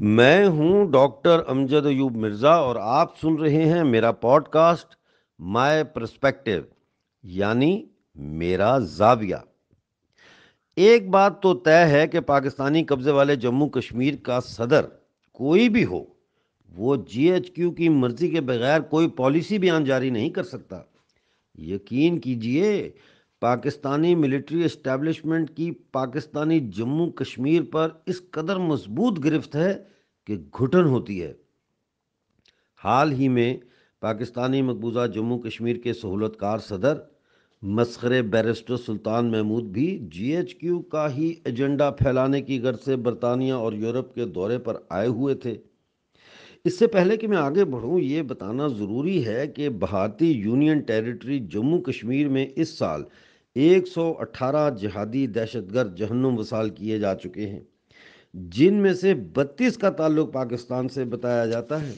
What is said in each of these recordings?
मैं हूं डॉक्टर अमजद अयूब मिर्ज़ा और आप सुन रहे हैं मेरा पॉडकास्ट माय प्रस्पेक्टिव यानी मेरा जाविया एक बात तो तय है कि पाकिस्तानी कब्ज़े वाले जम्मू कश्मीर का सदर कोई भी हो वो जीएचक्यू की मर्ज़ी के बगैर कोई पॉलिसी बयान जारी नहीं कर सकता यकीन कीजिए पाकिस्तानी मिलिट्री इस्टेबलिशमेंट की पाकिस्तानी जम्मू कश्मीर पर इस कदर मजबूत गिरफ्त है कि घुटन होती है हाल ही में पाकिस्तानी मकबूजा जम्मू कश्मीर के सहूलतकार सदर मस्खर बैरिस्टर सुल्तान महमूद भी जीएचक्यू का ही एजेंडा फैलाने की गर्ज से बरतानिया और यूरोप के दौरे पर आए हुए थे इससे पहले कि मैं आगे बढ़ूं ये बताना ज़रूरी है कि भारतीय यूनियन टेरिटरी जम्मू कश्मीर में इस साल 118 जिहादी दहशतगर्द जहन्नुम वसाल किए जा चुके हैं जिनमें से 32 का ताल्लुक पाकिस्तान से बताया जाता है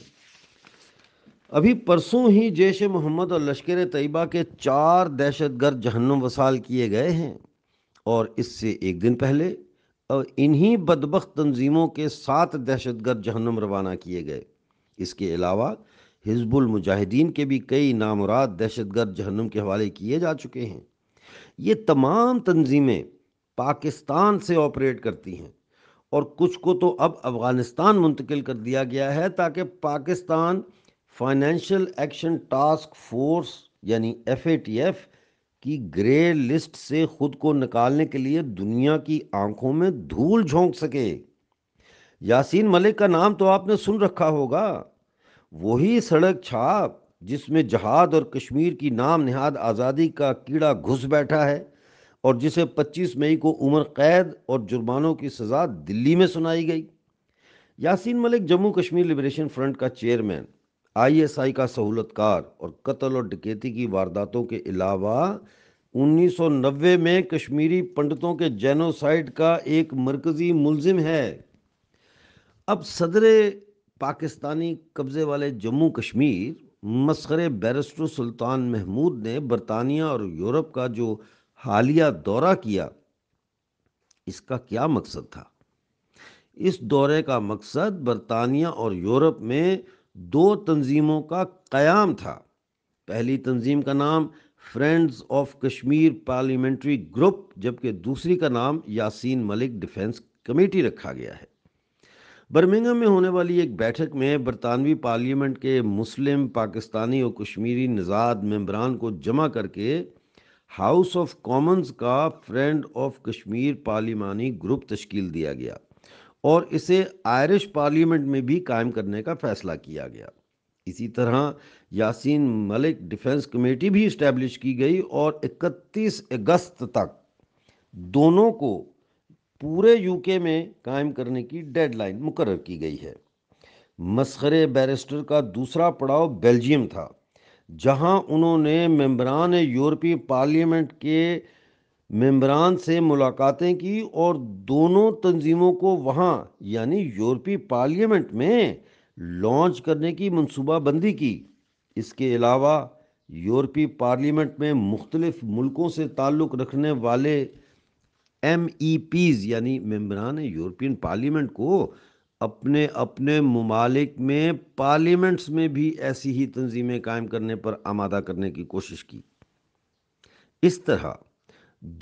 अभी परसों ही जैश मोहम्मद और लश्कर तयबा के चार दहशतगर्द जहन्नुम वसाल किए गए हैं और इससे एक दिन पहले और इन्हीं बदबक तंजीमों के सात दहशतगर्द जहन्नुम रवाना किए गए इसके अलावा हिजबुल मुजाहिदीन के भी कई दहशत दहशतगर्द जहन्नुम के हवाले किए जा चुके हैं ये तमाम तंजीमें पाकिस्तान से ऑपरेट करती हैं और कुछ को तो अब अफ़गानिस्तान मुंतकिल कर दिया गया है ताकि Pakistan financial action task force यानी एफ ए टी एफ की ग्रे लिस्ट से खुद को निकालने के लिए दुनिया की आंखों में धूल झोंक सके यासीन मलिक का नाम तो आपने सुन रखा होगा वही सड़क छाप जिसमें जहाद और कश्मीर की नाम नहाद आज़ादी का कीड़ा घुस बैठा है और जिसे 25 मई को उम्र कैद और जुर्मानों की सज़ा दिल्ली में सुनाई गई यासीन मलिक जम्मू कश्मीर लिबरेशन फ्रंट का चेयरमैन आईएसआई का सहूलतकार और कत्ल और डकैती की वारदातों के अलावा 1990 में कश्मीरी पंडितों के जेनोसाइड का एक मरकज़ी मुलजिम है अब सदर पाकिस्तानी कब्ज़े वाले जम्मू कश्मीर मस्कर बैरिस्टर सुल्तान महमूद ने बरतानिया और यूरोप का जो हालिया दौरा किया इसका क्या मकसद था इस दौरे का मकसद बरतानिया और यूरोप में दो तंजीमों का क्याम था पहली तंजीम का नाम friends of Kashmir parliamentary group जबकि दूसरी का नाम यासीन मलिक डिफेंस कमेटी रखा गया है बर्मिंगम में होने वाली एक बैठक में बरतानवी पार्लियामेंट के मुस्लिम पाकिस्तानी और कश्मीरी नजाद मम्बरान को जमा करके हाउस ऑफ कॉमन्स का फ्रेंड ऑफ कश्मीर पार्लिमानी ग्रुप तश्कील दिया गया और इसे आयरिश पार्लियामेंट में भी कायम करने का फैसला किया गया इसी तरह यासीन मलिक डिफेंस कमेटी भी इस्टेब्लिश की गई और 31 अगस्त तक दोनों को पूरे यूके में कायम करने की डेडलाइन मुकर की गई है मस्खरे बैरिस्टर का दूसरा पड़ाव बेल्जियम था जहां उन्होंने मेम्बरान यूरोपीय पार्लियामेंट के मेम्बरान से मुलाकातें की और दोनों तंजीमों को वहां यानी यूरोपीय पार्लियामेंट में लॉन्च करने की मनसूबाबंदी की इसके अलावा यूरोपीय पार्लियामेंट में मुख्तलिफ मुल्कों से ताल्लुक़ रखने वाले एम ई पीज यानी मेम्बरान यूरोपियन पार्लियामेंट को अपने अपने ममालिक में पार्लियामेंट्स में भी ऐसी ही तंजीमें कायम करने पर आमादा करने की कोशिश की इस तरह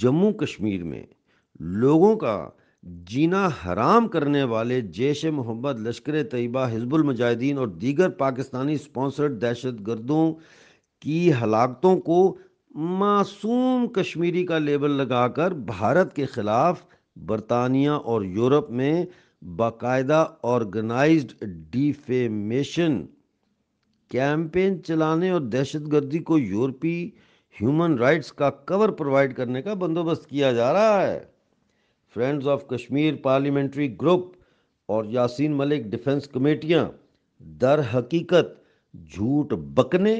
जम्मू कश्मीर में लोगों का जीना हराम करने वाले जैश मोहम्मद लश्कर तयबा हिजबुल मुजाहिदीन और दीगर पाकिस्तानी स्पॉन्सर्ड दहशत गर्दों की हलाकतों को मासूम कश्मीरी का लेबल लगाकर भारत के ख़िलाफ़ बरतानिया और यूरोप में बाकायदा ऑर्गेनाइज्ड डिफेमेशन कैंपेन चलाने और दहशतगर्दी को यूरोपी ह्यूमन राइट्स का कवर प्रोवाइड करने का बंदोबस्त किया जा रहा है friends of Kashmir parliamentary group और यासीन मलिक डिफेंस कमेटियां दर हकीकत झूठ बकने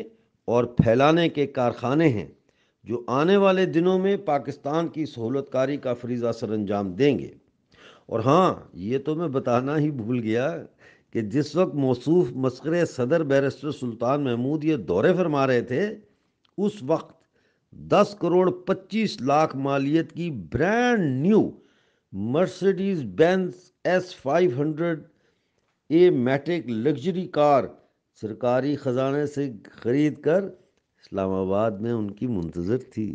और फैलाने के कारखाने हैं जो आने वाले दिनों में पाकिस्तान की सहूलतकारी का फरीजा सर अंजाम देंगे और हाँ ये तो मैं बताना ही भूल गया कि जिस वक्त मौसू मस्कर सदर बैरिस्टर सुल्तान महमूद ये दौरे फरमा रहे थे उस वक्त दस करोड़ पच्चीस लाख मालियत की brand new Mercedes Benz S five hundred A matic luxury car सरकारी ख़जाने से ख़रीद कर इस्लामाबाद में उनकी मुंतज़र थी